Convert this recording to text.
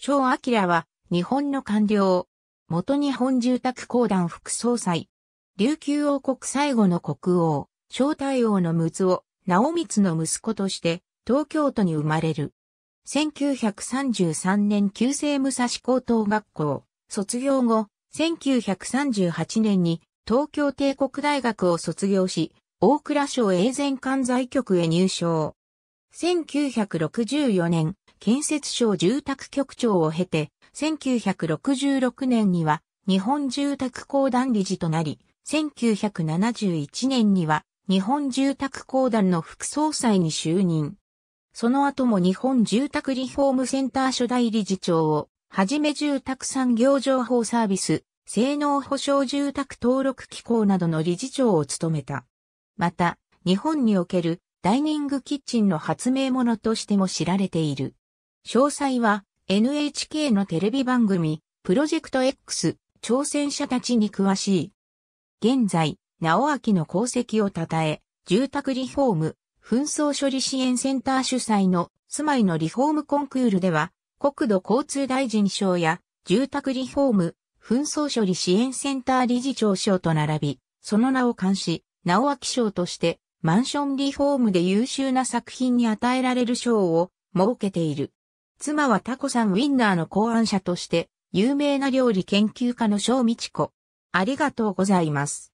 小明は、日本の官僚。元日本住宅公団副総裁。琉球王国最後の国王、正太王の陸奥、直光の息子として、東京都に生まれる。1933年旧制武蔵高等学校、卒業後、1938年に東京帝国大学を卒業し、大蔵省永全管財局へ入省。1964年、建設省住宅局長を経て、1966年には日本住宅公団理事となり、1971年には日本住宅公団の副総裁に就任。その後も日本住宅リフォームセンター初代理事長を、はじめ住宅産業情報サービス、性能保障住宅登録機構などの理事長を務めた。また、日本におけるダイニングキッチンの発明者としても知られている。詳細は NHK のテレビ番組、プロジェクト X、挑戦者たちに詳しい。現在、直明の功績を称え、住宅リフォーム、紛争処理支援センター主催の住まいのリフォームコンクールでは、国土交通大臣賞や住宅リフォーム、紛争処理支援センター理事長賞と並び、その名を冠し、直明賞としてマンションリフォームで優秀な作品に与えられる賞を設けている。妻はタコさんウィンナーの考案者として、有名な料理研究家の小道子。ありがとうございます。